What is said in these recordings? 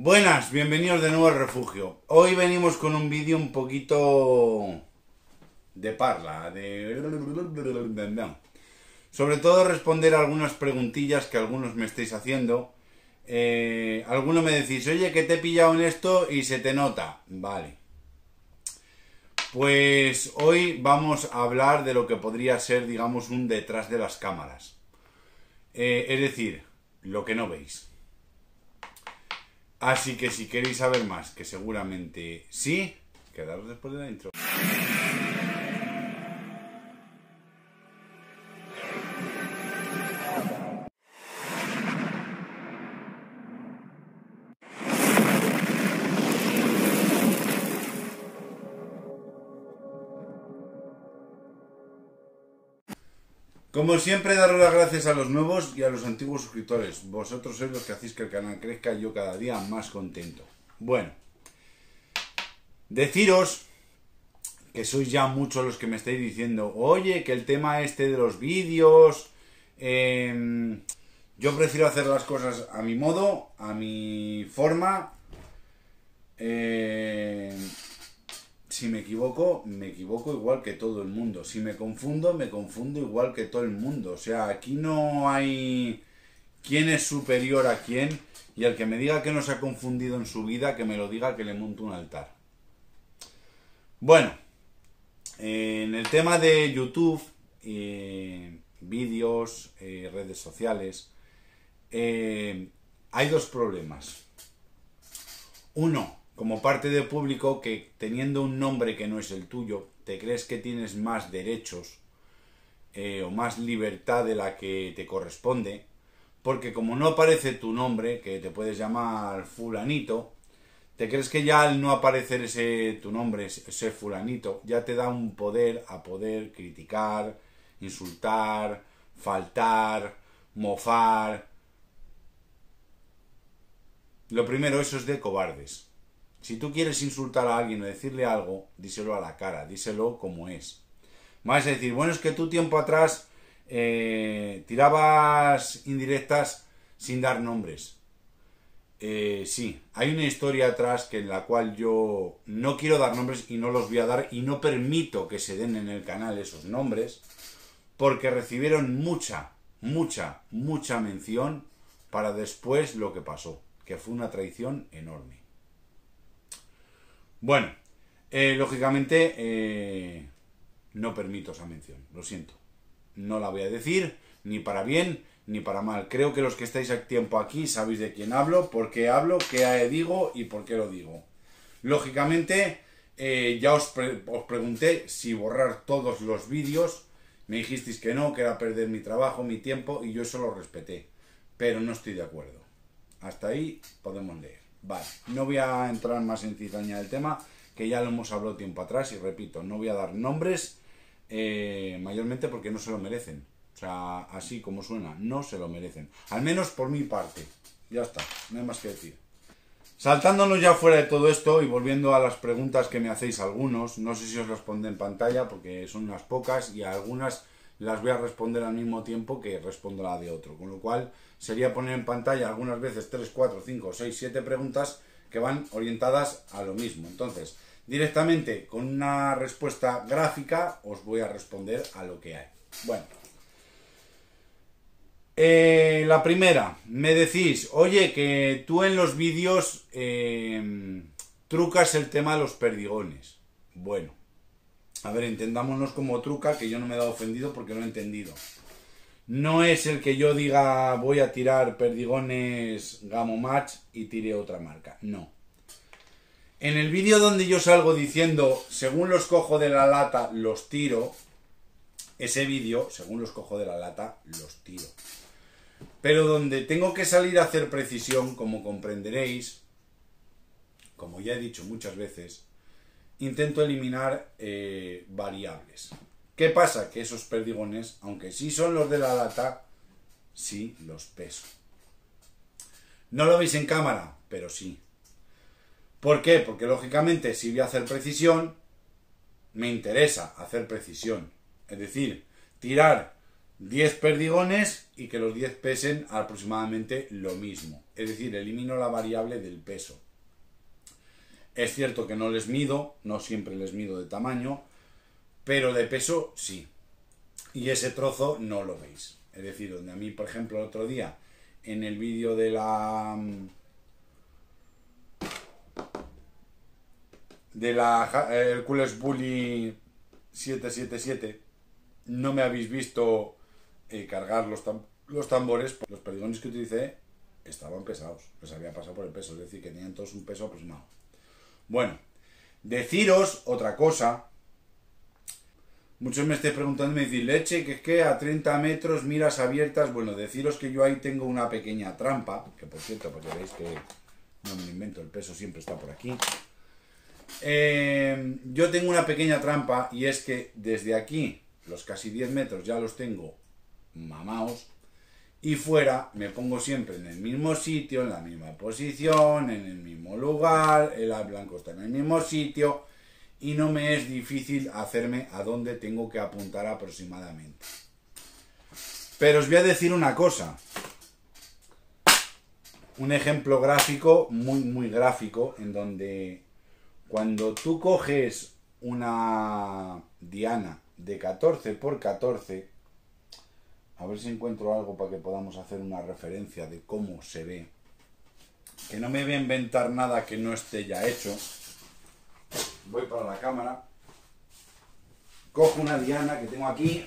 Buenas, bienvenidos de nuevo al refugio. Hoy venimos con un vídeo un poquito de parla, de... Sobre todo responder a algunas preguntillas que algunos me estáis haciendo. Eh, Alguno me decís, oye, que te he pillado en esto y se te nota. Vale. Pues hoy vamos a hablar de lo que podría ser, digamos, un detrás de las cámaras. Eh, es decir, lo que no veis. Así que si queréis saber más, que seguramente sí, quedaros después de la intro. Como siempre, daros las gracias a los nuevos y a los antiguos suscriptores. Vosotros sois los que hacéis que el canal crezca y yo cada día más contento. Bueno, deciros que sois ya muchos los que me estáis diciendo, oye, que el tema este de los vídeos, em, yo prefiero hacer las cosas a mi modo, a mi forma. Em, si me equivoco, me equivoco igual que todo el mundo. Si me confundo, me confundo igual que todo el mundo. O sea, aquí no hay quién es superior a quién. Y el que me diga que no se ha confundido en su vida, que me lo diga que le monto un altar. Bueno, en el tema de YouTube, eh, vídeos, eh, redes sociales, eh, hay dos problemas. Uno, como parte de público que teniendo un nombre que no es el tuyo, te crees que tienes más derechos eh, o más libertad de la que te corresponde, porque como no aparece tu nombre, que te puedes llamar fulanito, te crees que ya al no aparecer ese tu nombre, ese fulanito, ya te da un poder a poder criticar, insultar, faltar, mofar. Lo primero, eso es de cobardes. Si tú quieres insultar a alguien o decirle algo, díselo a la cara, díselo como es. Más a decir, bueno, es que tú tiempo atrás eh, tirabas indirectas sin dar nombres. Eh, sí, hay una historia atrás que en la cual yo no quiero dar nombres y no los voy a dar y no permito que se den en el canal esos nombres porque recibieron mucha, mucha, mucha mención para después lo que pasó, que fue una traición enorme. Bueno, eh, lógicamente eh, no permito esa mención, lo siento. No la voy a decir, ni para bien ni para mal. Creo que los que estáis a tiempo aquí sabéis de quién hablo, por qué hablo, qué digo y por qué lo digo. Lógicamente, eh, ya os, os pregunté si borrar todos los vídeos. Me dijisteis que no, que era perder mi trabajo, mi tiempo, y yo eso lo respeté. Pero no estoy de acuerdo. Hasta ahí podemos leer. Vale, no voy a entrar más en cizaña del tema, que ya lo hemos hablado tiempo atrás y repito, no voy a dar nombres eh, mayormente porque no se lo merecen. O sea, así como suena, no se lo merecen. Al menos por mi parte. Ya está, no hay más que decir. Saltándonos ya fuera de todo esto y volviendo a las preguntas que me hacéis algunos, no sé si os las pondré en pantalla porque son unas pocas y algunas las voy a responder al mismo tiempo que respondo la de otro, con lo cual sería poner en pantalla algunas veces 3, 4, 5, 6, 7 preguntas que van orientadas a lo mismo. Entonces, directamente con una respuesta gráfica os voy a responder a lo que hay. Bueno. Eh, la primera, me decís, oye, que tú en los vídeos eh, trucas el tema de los perdigones. Bueno, a ver, entendámonos como truca, que yo no me he dado ofendido porque no he entendido no es el que yo diga voy a tirar perdigones Gamo Match y tire otra marca. No. En el vídeo donde yo salgo diciendo, según los cojo de la lata, los tiro, ese vídeo, según los cojo de la lata, los tiro. Pero donde tengo que salir a hacer precisión, como comprenderéis, como ya he dicho muchas veces, intento eliminar eh, variables. ¿Qué pasa? Que esos perdigones, aunque sí son los de la lata, sí los peso. No lo veis en cámara, pero sí. ¿Por qué? Porque lógicamente si voy a hacer precisión, me interesa hacer precisión. Es decir, tirar 10 perdigones y que los 10 pesen aproximadamente lo mismo. Es decir, elimino la variable del peso. Es cierto que no les mido, no siempre les mido de tamaño, pero de peso sí. Y ese trozo no lo veis. Es decir, donde a mí, por ejemplo, el otro día, en el vídeo de la... Mm, de la Hercules Bully 777, no me habéis visto eh, cargar los, los tambores, pues, los perdigones que utilicé estaban pesados, les había pasado por el peso, es decir, que tenían todos un peso aproximado. Bueno, deciros otra cosa, Muchos me estén preguntando, me dicen leche, que es que a 30 metros miras abiertas. Bueno, deciros que yo ahí tengo una pequeña trampa, que por cierto, porque veis que no me invento, el peso siempre está por aquí. Eh, yo tengo una pequeña trampa y es que desde aquí, los casi 10 metros, ya los tengo mamaos. Y fuera me pongo siempre en el mismo sitio, en la misma posición, en el mismo lugar, el blanco está en el mismo sitio y no me es difícil hacerme a dónde tengo que apuntar aproximadamente. Pero os voy a decir una cosa. Un ejemplo gráfico, muy, muy gráfico, en donde cuando tú coges una diana de 14 por 14, a ver si encuentro algo para que podamos hacer una referencia de cómo se ve. Que no me voy a inventar nada que no esté ya hecho voy para la cámara, cojo una diana que tengo aquí.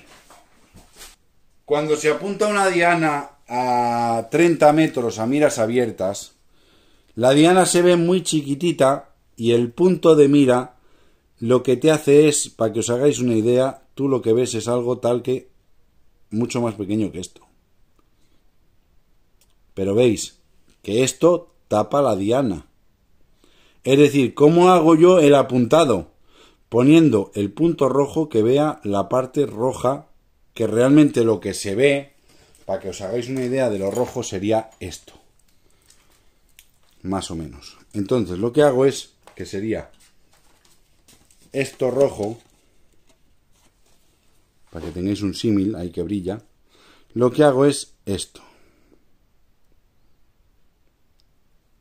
Cuando se apunta una diana a 30 metros a miras abiertas, la diana se ve muy chiquitita y el punto de mira lo que te hace es, para que os hagáis una idea, tú lo que ves es algo tal que mucho más pequeño que esto. Pero veis que esto tapa la diana. Es decir, ¿cómo hago yo el apuntado? Poniendo el punto rojo que vea la parte roja, que realmente lo que se ve, para que os hagáis una idea de lo rojo, sería esto. Más o menos. Entonces, lo que hago es que sería esto rojo, para que tengáis un símil ahí que brilla, lo que hago es esto.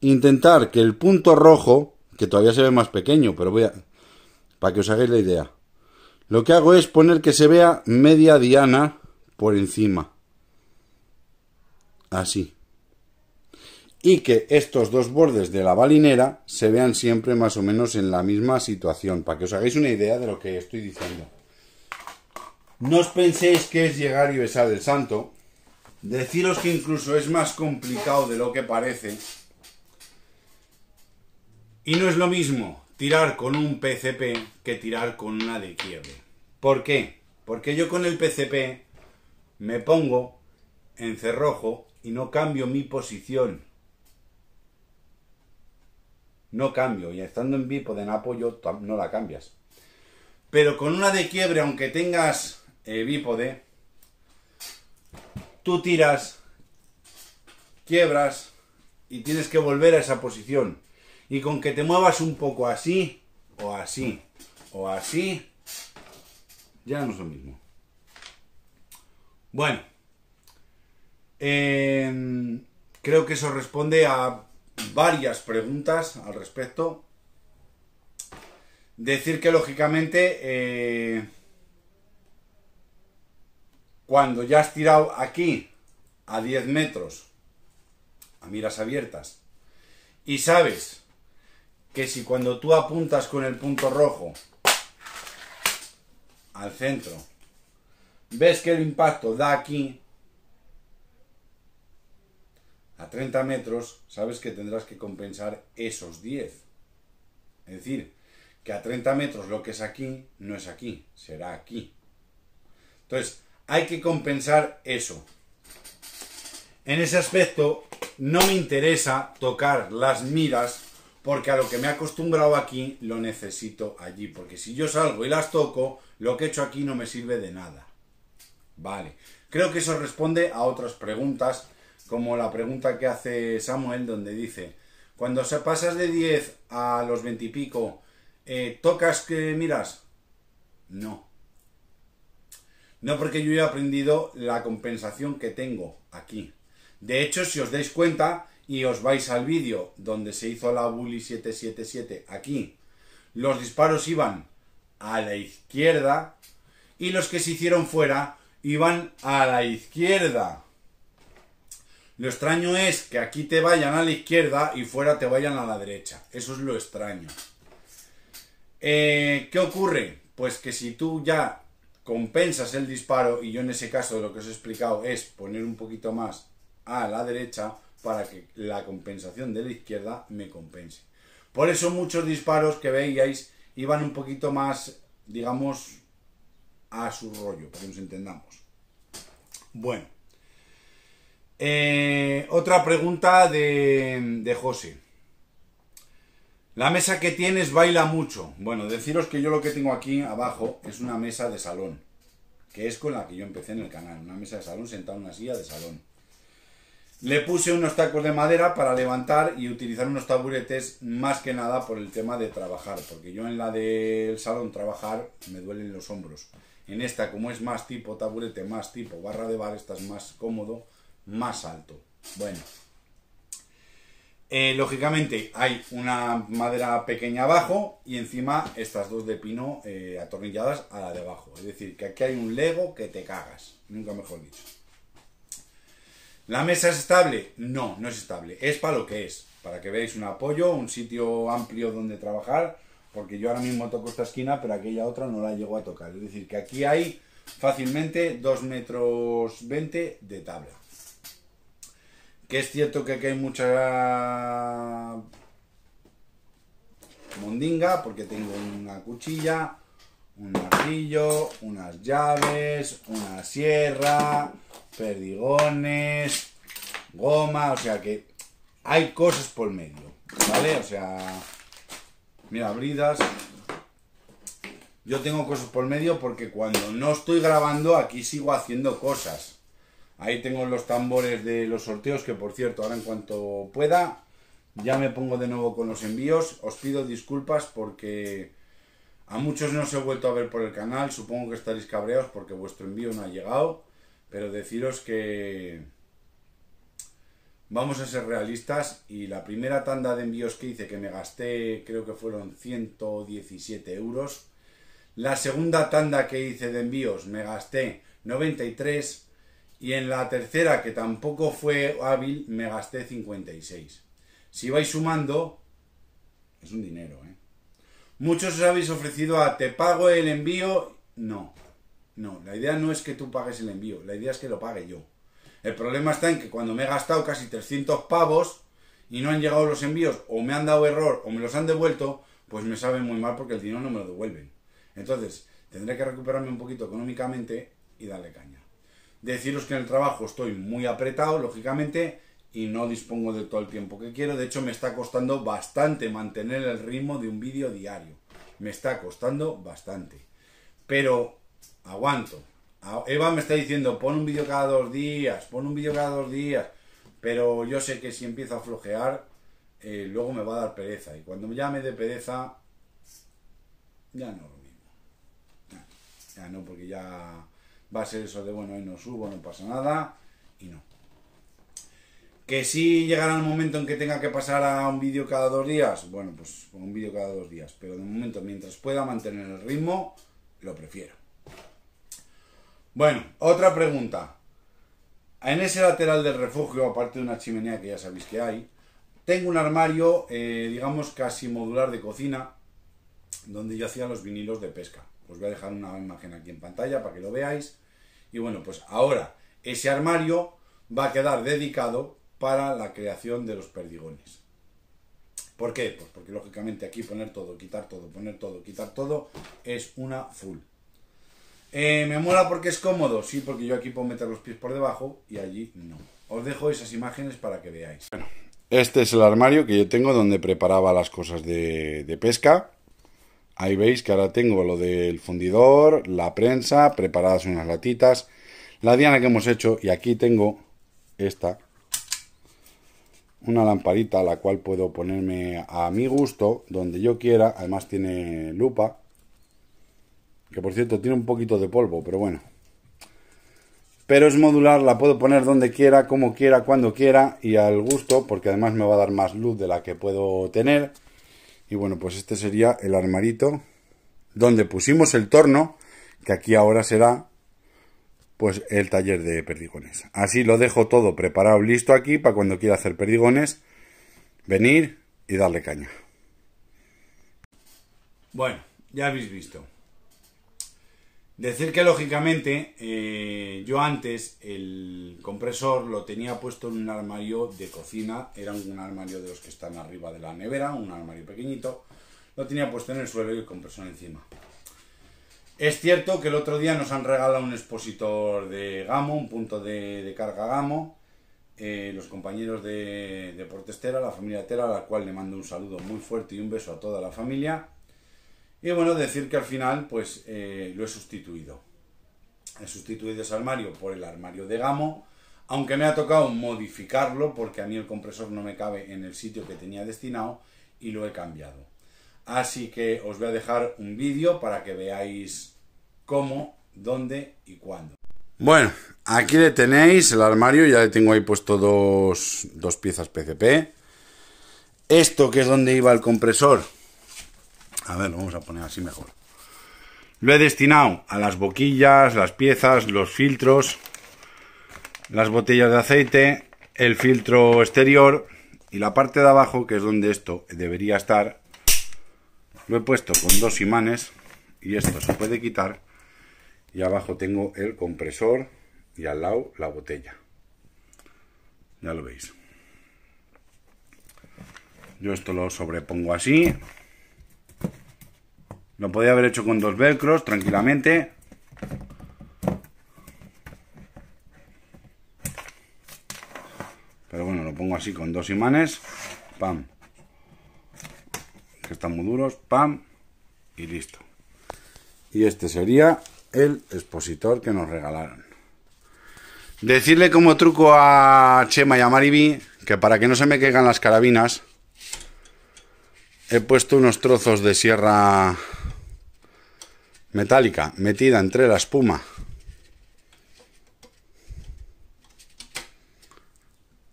intentar que el punto rojo, que todavía se ve más pequeño, pero voy para que os hagáis la idea. Lo que hago es poner que se vea media diana por encima. Así. Y que estos dos bordes de la balinera se vean siempre más o menos en la misma situación, para que os hagáis una idea de lo que estoy diciendo. No os penséis que es llegar y besar el santo. Deciros que incluso es más complicado de lo que parece y no es lo mismo tirar con un PCP que tirar con una de quiebre. ¿Por qué? Porque yo con el PCP me pongo en cerrojo y no cambio mi posición. No cambio, y estando en bípode en apoyo no la cambias. Pero con una de quiebre, aunque tengas eh, bípode, tú tiras, quiebras y tienes que volver a esa posición. Y con que te muevas un poco así, o así, o así, ya no es lo mismo. Bueno, em, creo que eso responde a varias preguntas al respecto. Decir que lógicamente eh, cuando ya has tirado aquí a 10 metros a miras abiertas y sabes que si cuando tú apuntas con el punto rojo al centro, ves que el impacto da aquí a 30 metros, sabes que tendrás que compensar esos 10. Es decir, que a 30 metros lo que es aquí no es aquí, será aquí. Entonces, hay que compensar eso. En ese aspecto, no me interesa tocar las miras porque a lo que me he acostumbrado aquí lo necesito allí, porque si yo salgo y las toco, lo que he hecho aquí no me sirve de nada. Vale, creo que eso responde a otras preguntas, como la pregunta que hace Samuel, donde dice, cuando se pasas de 10 a los 20 y pico, ¿tocas que miras? No. No porque yo he aprendido la compensación que tengo aquí. De hecho, si os dais cuenta, y os vais al vídeo donde se hizo la Bully 777 aquí, los disparos iban a la izquierda y los que se hicieron fuera iban a la izquierda. Lo extraño es que aquí te vayan a la izquierda y fuera te vayan a la derecha. Eso es lo extraño. Eh, ¿Qué ocurre? Pues que si tú ya compensas el disparo, y yo en ese caso lo que os he explicado es poner un poquito más a la derecha, para que la compensación de la izquierda me compense. Por eso muchos disparos que veíais iban un poquito más, digamos, a su rollo, para que nos entendamos. Bueno. Eh, otra pregunta de, de José. La mesa que tienes baila mucho. Bueno, deciros que yo lo que tengo aquí abajo es una mesa de salón, que es con la que yo empecé en el canal. Una mesa de salón sentada en una silla de salón. Le puse unos tacos de madera para levantar y utilizar unos taburetes más que nada por el tema de trabajar, porque yo en la del salón trabajar me duelen los hombros. En esta, como es más tipo taburete, más tipo barra de bar, esta es más cómodo, más alto. Bueno, eh, lógicamente hay una madera pequeña abajo y encima estas dos de pino eh, atornilladas a la de abajo. Es decir, que aquí hay un lego que te cagas, nunca mejor dicho. ¿La mesa es estable? No, no es estable. Es para lo que es. Para que veáis un apoyo, un sitio amplio donde trabajar. Porque yo ahora mismo toco esta esquina, pero aquella otra no la llego a tocar. Es decir, que aquí hay fácilmente 2 metros 20 de tabla. Que es cierto que aquí hay mucha mondinga, porque tengo una cuchilla, un martillo, unas llaves, una sierra, perdigones, goma, o sea que hay cosas por medio, ¿vale? O sea, mira, bridas. Yo tengo cosas por medio porque cuando no estoy grabando aquí sigo haciendo cosas. Ahí tengo los tambores de los sorteos que por cierto, ahora en cuanto pueda ya me pongo de nuevo con los envíos. Os pido disculpas porque a muchos no os he vuelto a ver por el canal. Supongo que estaréis cabreados porque vuestro envío no ha llegado pero deciros que vamos a ser realistas y la primera tanda de envíos que hice, que me gasté, creo que fueron 117 euros. La segunda tanda que hice de envíos me gasté 93 y en la tercera, que tampoco fue hábil, me gasté 56. Si vais sumando, es un dinero, ¿eh? Muchos os habéis ofrecido a te pago el envío, no. No, la idea no es que tú pagues el envío, la idea es que lo pague yo. El problema está en que cuando me he gastado casi 300 pavos y no han llegado los envíos, o me han dado error, o me los han devuelto, pues me sabe muy mal porque el dinero no me lo devuelven. Entonces, tendré que recuperarme un poquito económicamente y darle caña. Deciros que en el trabajo estoy muy apretado, lógicamente, y no dispongo de todo el tiempo que quiero. De hecho, me está costando bastante mantener el ritmo de un vídeo diario. Me está costando bastante. Pero aguanto. Eva me está diciendo, pon un vídeo cada dos días, pon un vídeo cada dos días, pero yo sé que si empiezo a flojear, eh, luego me va a dar pereza. Y cuando ya me dé pereza, ya no lo mismo. Ya, no, porque ya va a ser eso de, bueno, hoy no subo, no pasa nada, y no. Que si llegará el momento en que tenga que pasar a un vídeo cada dos días, bueno, pues un vídeo cada dos días, pero de momento, mientras pueda mantener el ritmo, lo prefiero. Bueno, otra pregunta. En ese lateral del refugio, aparte de una chimenea que ya sabéis que hay, tengo un armario, eh, digamos, casi modular de cocina, donde yo hacía los vinilos de pesca. Os voy a dejar una imagen aquí en pantalla para que lo veáis. Y bueno, pues ahora ese armario va a quedar dedicado para la creación de los perdigones. ¿Por qué? Pues porque lógicamente aquí poner todo, quitar todo, poner todo, quitar todo es una full. Eh, me mola porque es cómodo, sí, porque yo aquí puedo meter los pies por debajo y allí no. Os dejo esas imágenes para que veáis. Bueno, este es el armario que yo tengo donde preparaba las cosas de, de pesca. Ahí veis que ahora tengo lo del fundidor, la prensa, preparadas unas latitas, la diana que hemos hecho y aquí tengo esta, una lamparita a la cual puedo ponerme a mi gusto, donde yo quiera, además tiene lupa que por cierto tiene un poquito de polvo, pero bueno. Pero es modular, la puedo poner donde quiera, como quiera, cuando quiera y al gusto, porque además me va a dar más luz de la que puedo tener. Y bueno, pues este sería el armarito donde pusimos el torno, que aquí ahora será pues el taller de perdigones. Así lo dejo todo preparado, listo aquí para cuando quiera hacer perdigones, venir y darle caña. Bueno, ya habéis visto. Decir que lógicamente eh, yo antes el compresor lo tenía puesto en un armario de cocina, era un armario de los que están arriba de la nevera, un armario pequeñito, lo tenía puesto en el suelo y el compresor encima. Es cierto que el otro día nos han regalado un expositor de Gamo, un punto de, carga Gamo, eh, los compañeros de Deportes la familia Tera, a la cual le mando un saludo muy fuerte y un beso a toda la familia. Y bueno, decir que al final pues eh, lo he sustituido. He sustituido ese armario por el armario de gamo, aunque me ha tocado modificarlo porque a mí el compresor no me cabe en el sitio que tenía destinado y lo he cambiado. Así que os voy a dejar un vídeo para que veáis cómo, dónde y cuándo. Bueno, aquí le tenéis el armario, ya le tengo ahí puesto dos, dos piezas PCP. Esto que es donde iba el compresor, a ver, lo vamos a poner así mejor. Lo he destinado a las boquillas, las piezas, los filtros, las botellas de aceite, el filtro exterior y la parte de abajo, que es donde esto debería estar, lo he puesto con dos imanes y esto se puede quitar y abajo tengo el compresor y al lado la botella. Ya lo veis. Yo esto lo sobrepongo así lo podía haber hecho con dos velcros tranquilamente. Pero bueno, lo pongo así con dos imanes. Pam. Que están muy duros. Pam. Y listo. Y este sería el expositor que nos regalaron. Decirle como truco a Chema y a Mariby que para que no se me caigan las carabinas he puesto unos trozos de sierra metálica metida entre la espuma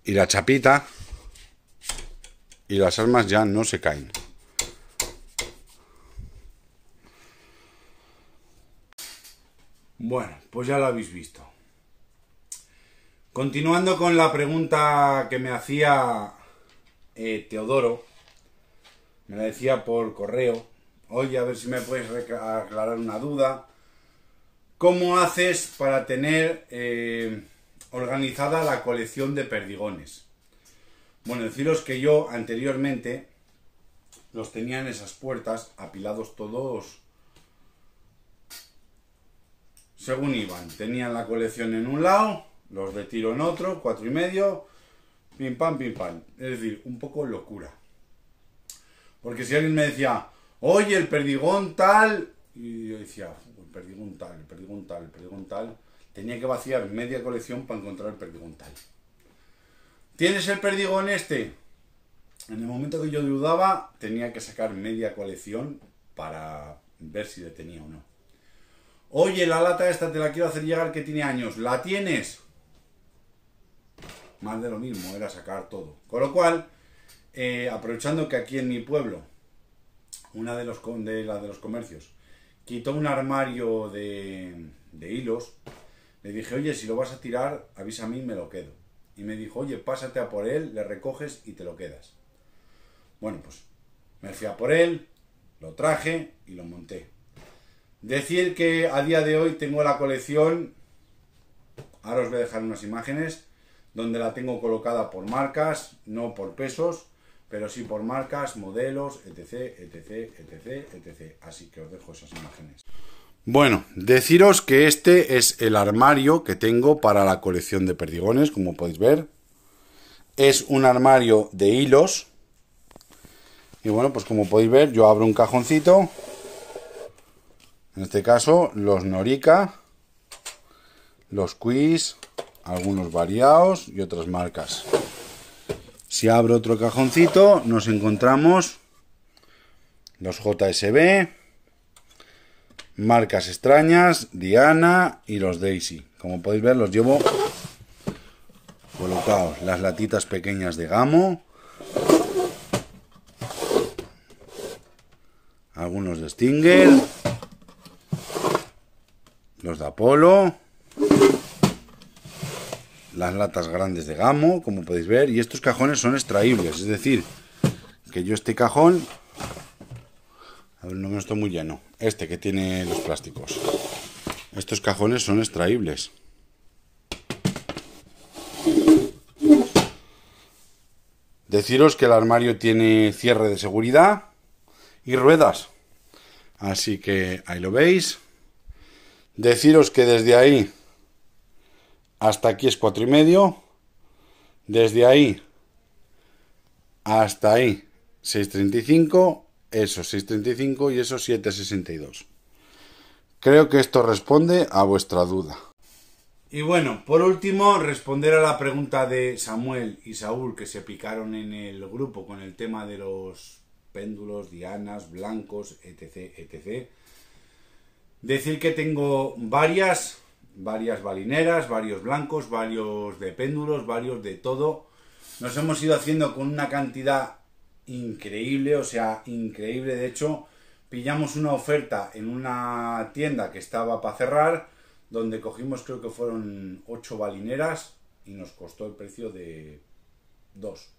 y la chapita y las armas ya no se caen. Bueno, pues ya lo habéis visto. Continuando con la pregunta que me hacía eh, Teodoro, me la decía por correo, Oye, a ver si me puedes aclarar una duda. ¿Cómo haces para tener eh, organizada la colección de perdigones? Bueno, deciros que yo anteriormente los tenía en esas puertas, apilados todos según iban. Tenían la colección en un lado, los de tiro en otro, cuatro y medio, pim pam, pim pam. Es decir, un poco locura. Porque si alguien me decía, oye, el perdigón tal. Y yo decía, el perdigón tal, el perdigón tal, el perdigón tal. Tenía que vaciar media colección para encontrar el perdigón tal. ¿Tienes el perdigón este? En el momento que yo dudaba, tenía que sacar media colección para ver si le tenía o no. Oye, la lata esta te la quiero hacer llegar que tiene años. ¿La tienes? Más de lo mismo, era sacar todo. Con lo cual, eh, aprovechando que aquí en mi pueblo una de, los, de, la de los comercios, quitó un armario de, de hilos, le dije, oye, si lo vas a tirar, avisa a mí y me lo quedo. Y me dijo, oye, pásate a por él, le recoges y te lo quedas. Bueno, pues me fui a por él, lo traje y lo monté. Decir que a día de hoy tengo la colección, ahora os voy a dejar unas imágenes, donde la tengo colocada por marcas, no por pesos, pero sí por marcas, modelos, etc, etc, etc, etc. Así que os dejo esas imágenes. Bueno, deciros que este es el armario que tengo para la colección de perdigones, como podéis ver. Es un armario de hilos. Y bueno, pues como podéis ver, yo abro un cajoncito. En este caso, los Norica, los Quiz, algunos variados y otras marcas. Si abro otro cajoncito, nos encontramos los JSB, marcas extrañas, Diana y los Daisy. Como podéis ver, los llevo colocados. Las latitas pequeñas de gamo. Algunos de Stinger. Los de Apolo las latas grandes de gamo, como podéis ver, y estos cajones son extraíbles, es decir, que yo este cajón, a ver, no me estoy muy lleno, este que tiene los plásticos, estos cajones son extraíbles. Deciros que el armario tiene cierre de seguridad y ruedas. Así que ahí lo veis. Deciros que desde ahí hasta aquí es cuatro y medio. Desde ahí hasta ahí 6.35, eso 6.35 y eso 7.62. Creo que esto responde a vuestra duda. Y bueno, por último, responder a la pregunta de Samuel y Saúl que se picaron en el grupo con el tema de los péndulos, dianas, blancos, etc. etc. Decir que tengo varias varias balineras, varios blancos, varios de péndulos, varios de todo. Nos hemos ido haciendo con una cantidad increíble, o sea, increíble. De hecho, pillamos una oferta en una tienda que estaba para cerrar, donde cogimos creo que fueron ocho balineras y nos costó el precio de 2.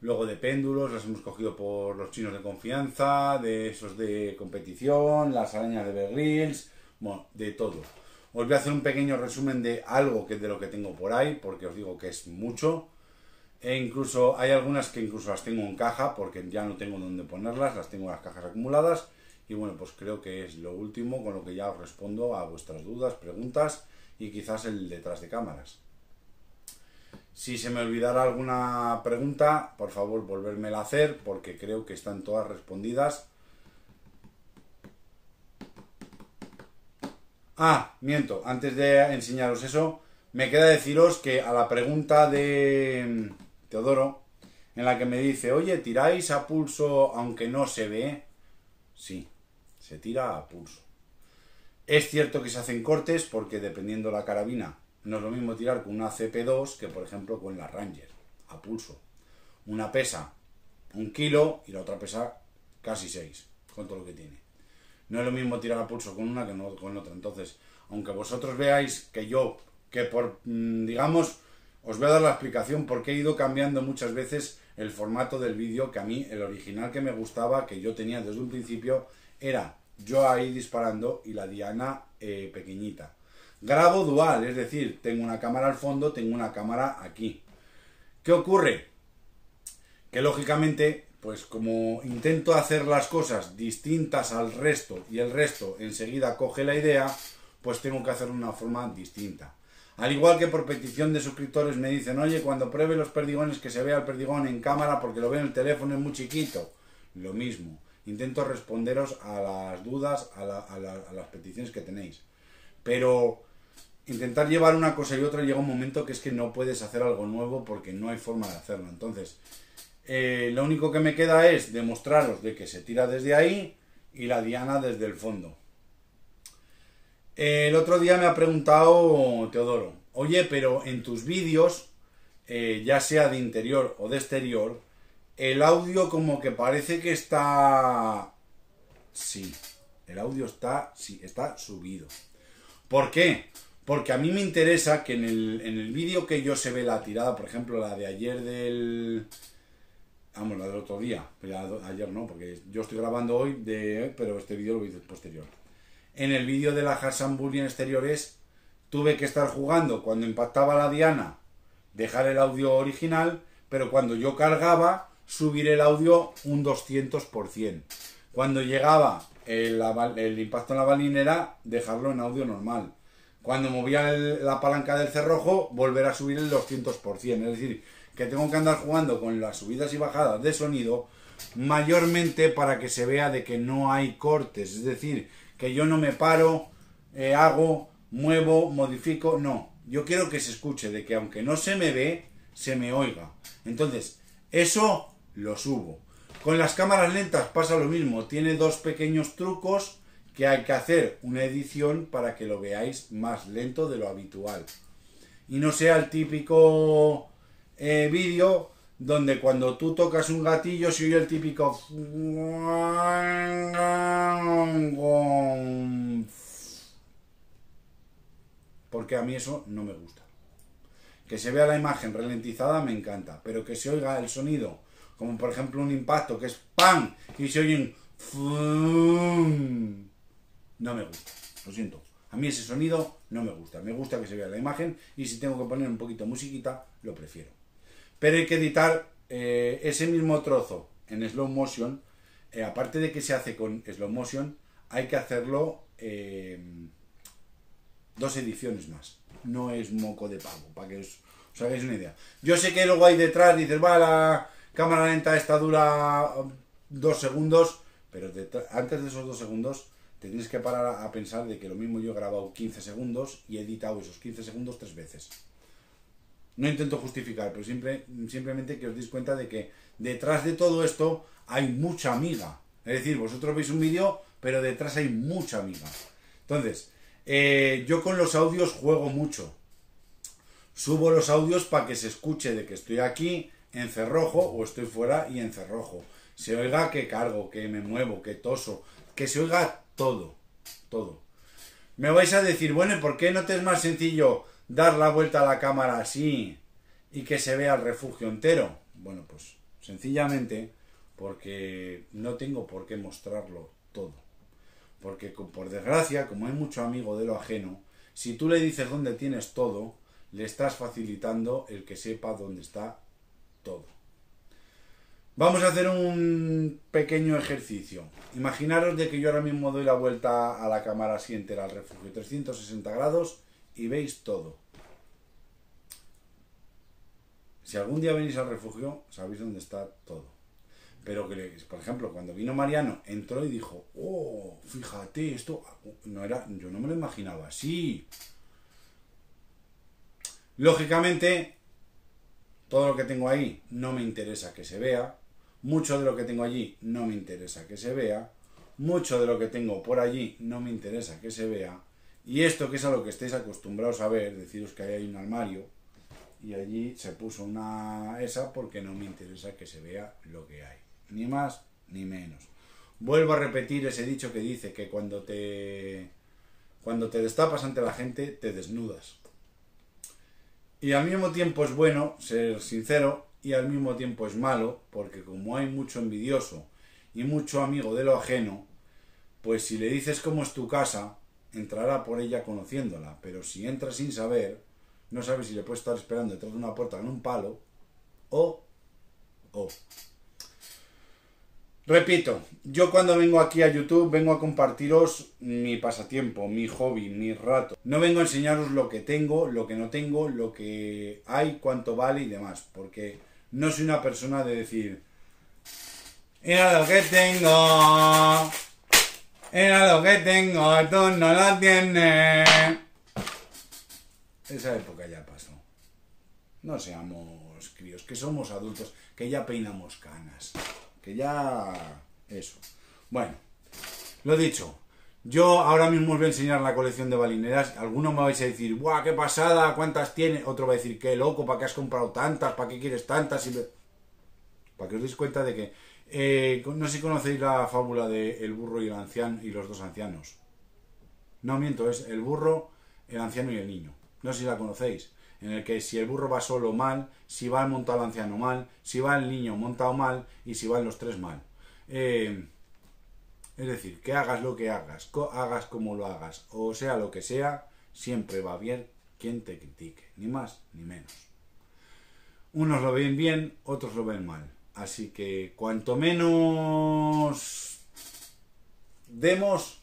Luego de péndulos, las hemos cogido por los chinos de confianza, de esos de competición, las arañas de Bergrills, bueno, de todo. Os voy a hacer un pequeño resumen de algo que es de lo que tengo por ahí, porque os digo que es mucho. E incluso hay algunas que incluso las tengo en caja, porque ya no tengo dónde ponerlas, las tengo en las cajas acumuladas. Y bueno, pues creo que es lo último con lo que ya os respondo a vuestras dudas, preguntas y quizás el detrás de cámaras. Si se me olvidara alguna pregunta, por favor volvérmela a hacer porque creo que están todas respondidas Ah, miento, antes de enseñaros eso, me queda deciros que a la pregunta de mm, Teodoro, en la que me dice, oye, ¿tiráis a pulso aunque no se ve? Sí, se tira a pulso. Es cierto que se hacen cortes porque dependiendo la carabina, no es lo mismo tirar con una CP2 que por ejemplo con la Ranger, a pulso. Una pesa un kilo y la otra pesa casi seis, con todo lo que tiene. No es lo mismo tirar a pulso con una que no con otra. Entonces, aunque vosotros veáis que yo, que por, mm, digamos, os voy a dar la explicación porque he ido cambiando muchas veces el formato del vídeo, que a mí el original que me gustaba, que yo tenía desde un principio, era yo ahí disparando y la diana eh, pequeñita. Grabo dual, es decir, tengo una cámara al fondo, tengo una cámara aquí. ¿Qué ocurre? Que lógicamente pues como intento hacer las cosas distintas al resto y el resto enseguida coge la idea, pues tengo que hacerlo de una forma distinta. Al igual que por petición de suscriptores me dicen, oye, cuando pruebe los perdigones que se vea el perdigón en cámara porque lo veo en el teléfono es muy chiquito. Lo mismo, intento responderos a las dudas, a, a las peticiones que tenéis. Pero intentar llevar una cosa y otra llega un momento que es que no puedes hacer algo nuevo porque no hay forma de hacerlo. Entonces, eh, lo único que me queda es demostraros de que se tira desde ahí y la diana desde el fondo. Eh, el otro día me ha preguntado Teodoro, oye, pero en tus vídeos, eh, ya sea de interior o de exterior, el audio como que parece que está... Sí, el audio está, sí, está subido. ¿Por qué? Porque a mí me interesa que en el, en el vídeo que yo se ve la tirada, por ejemplo, la de ayer del vamos, la del otro día, pero ayer no, porque yo estoy grabando hoy, de, pero este vídeo lo hice posterior. En el vídeo de la Hassan Bully en exteriores, tuve que estar jugando cuando impactaba la diana, dejar el audio original, pero cuando yo cargaba, subir el audio un 200%. Cuando llegaba el, impacto en la balinera, dejarlo en audio normal. Cuando movía la palanca del cerrojo, volver a subir el 200%. Es decir, que tengo que andar jugando con las subidas y bajadas de sonido mayormente para que se vea de que no hay cortes, es decir, que yo no me paro, eh, hago, muevo, modifico, no, yo quiero que se escuche, de que aunque no se me ve, se me oiga. Entonces, eso lo subo. Con las cámaras lentas pasa lo mismo, tiene dos pequeños trucos que hay que hacer una edición para que lo veáis más lento de lo habitual. Y no sea el típico eh, vídeo donde cuando tú tocas un gatillo se oye el típico porque a mí eso no me gusta que se vea la imagen ralentizada me encanta pero que se oiga el sonido como por ejemplo un impacto que es ¡pam! y se oye un no me gusta lo siento a mí ese sonido no me gusta me gusta que se vea la imagen y si tengo que poner un poquito musiquita lo prefiero pero hay que editar eh, ese mismo trozo en slow motion. Eh, aparte de que se hace con slow motion, hay que hacerlo eh, dos ediciones más. No es moco de pavo, para que os, hagáis una idea. Yo sé que luego hay detrás dices, va, la cámara lenta esta dura um, dos segundos, pero antes de esos dos segundos tenéis que parar a pensar de que lo mismo yo he grabado 15 segundos y he editado esos 15 segundos tres veces no intento justificar, pero siempre, simplemente que os deis cuenta de que detrás de todo esto hay mucha amiga. Es decir, vosotros veis un vídeo, pero detrás hay mucha amiga. Entonces, eh, yo con los audios juego mucho. Subo los audios para que se escuche de que estoy aquí en cerrojo o estoy fuera y en cerrojo. Se oiga que cargo, que me muevo, que toso, que se oiga todo, todo. Me vais a decir, bueno, ¿por qué no te es más sencillo dar la vuelta a la cámara así y que se vea el refugio entero? Bueno, pues sencillamente porque no tengo por qué mostrarlo todo. Porque por desgracia, como hay mucho amigo de lo ajeno, si tú le dices dónde tienes todo, le estás facilitando el que sepa dónde está todo. Vamos a hacer un pequeño ejercicio. Imaginaros de que yo ahora mismo doy la vuelta a la cámara así entera al refugio, 360 grados, y veis todo. Si algún día venís al refugio, sabéis dónde está todo. Pero que, por ejemplo, cuando vino Mariano, entró y dijo, oh, fíjate, esto no era, yo no me lo imaginaba así. Lógicamente, todo lo que tengo ahí no me interesa que se vea. Mucho de lo que tengo allí no me interesa que se vea. Mucho de lo que tengo por allí no me interesa que se vea. Y esto, que es a lo que estáis acostumbrados a ver, deciros que ahí hay un armario y allí se puso una esa porque no me interesa que se vea lo que hay. Ni más ni menos. Vuelvo a repetir ese dicho que dice que cuando te cuando te destapas ante la gente te desnudas. Y al mismo tiempo es bueno ser sincero y al mismo tiempo es malo porque como hay mucho envidioso y mucho amigo de lo ajeno, pues si le dices cómo es tu casa, entrará por ella conociéndola, pero si entra sin saber, no sabe si le puede estar esperando detrás de una puerta con un palo o... o. Repito, yo cuando vengo aquí a YouTube vengo a compartiros mi pasatiempo, mi hobby, mi rato. No vengo a enseñaros lo que tengo, lo que no tengo, lo que hay, cuánto vale y demás, porque no soy una persona de decir, nada lo que tengo, era lo que tengo, tú no lo tiene. Esa época ya pasó. No seamos críos, que somos adultos, que ya peinamos canas, que ya... eso. Bueno, lo dicho, yo ahora mismo os voy a enseñar la colección de balineras. Algunos me vais a decir, ¡guau, qué pasada! ¿Cuántas tiene? Otro va a decir, ¡qué loco! ¿Para qué has comprado tantas? ¿Para qué quieres tantas? Para que os deis cuenta de que eh, no sé si conocéis la fábula de el burro y el anciano y los dos ancianos. No miento, es el burro, el anciano y el niño. No sé si la conocéis. En el que si el burro va solo mal, si va montado el anciano mal, si va el niño montado mal y si van los tres mal. Eh, es decir, que hagas lo que hagas, hagas como lo hagas, o sea lo que sea, siempre va bien quien te critique, ni más ni menos. Unos lo ven bien, otros lo ven mal. Así que cuanto menos demos,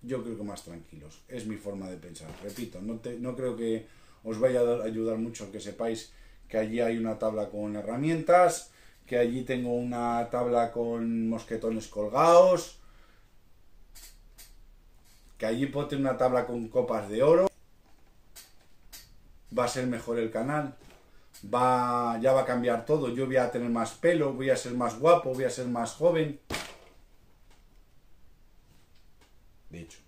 yo creo que más tranquilos. Es mi forma de pensar. Repito, no, te, no creo que os vaya a ayudar mucho que sepáis que allí hay una tabla con herramientas, que allí tengo una tabla con mosquetones colgados, que allí puedo tener una tabla con copas de oro. Va a ser mejor el canal, va, ya va a cambiar todo, yo voy a tener más pelo, voy a ser más guapo, voy a ser más joven. Dicho.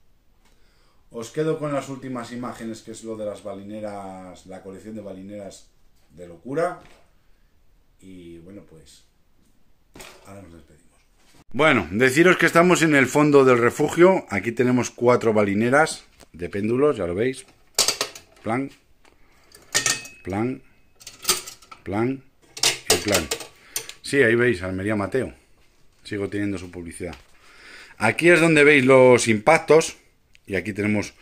Os quedo con las últimas imágenes, que es lo de las balineras, la colección de balineras de locura. Y bueno, pues ahora nos despedimos. Bueno, deciros que estamos en el fondo del refugio. Aquí tenemos cuatro balineras de péndulos, ya lo veis. Plan, plan, Plan, el plan. Sí, ahí veis, Almería Mateo. Sigo teniendo su publicidad. Aquí es donde veis los impactos. Y aquí tenemos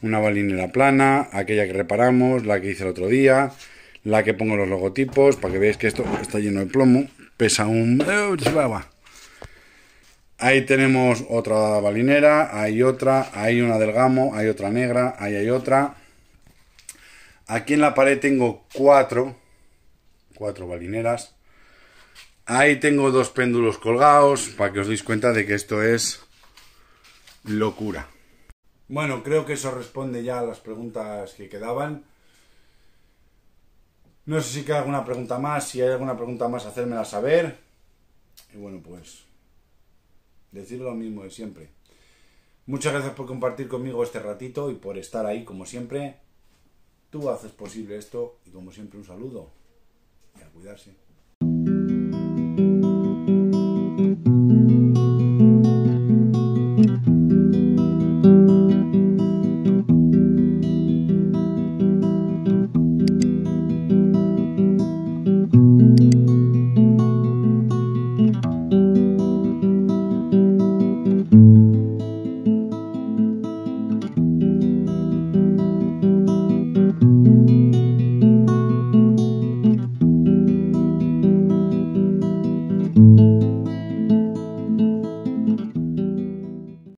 una balinera plana, aquella que reparamos, la que hice el otro día, la que pongo los logotipos, para que veáis que esto está lleno de plomo. Pesa un... ¡eh! Ahí tenemos otra balinera, hay otra, hay una del hay otra negra, ahí hay otra. Aquí en la pared tengo cuatro cuatro balineras. Ahí tengo dos péndulos colgados para que os deis cuenta de que esto es locura. Bueno, creo que eso responde ya a las preguntas que quedaban. No sé si queda alguna pregunta más. Si hay alguna pregunta más, hacérmela saber. Y bueno, pues decir lo mismo de siempre. Muchas gracias por compartir conmigo este ratito y por estar ahí como siempre. Tú haces posible esto y como siempre un saludo y a cuidarse.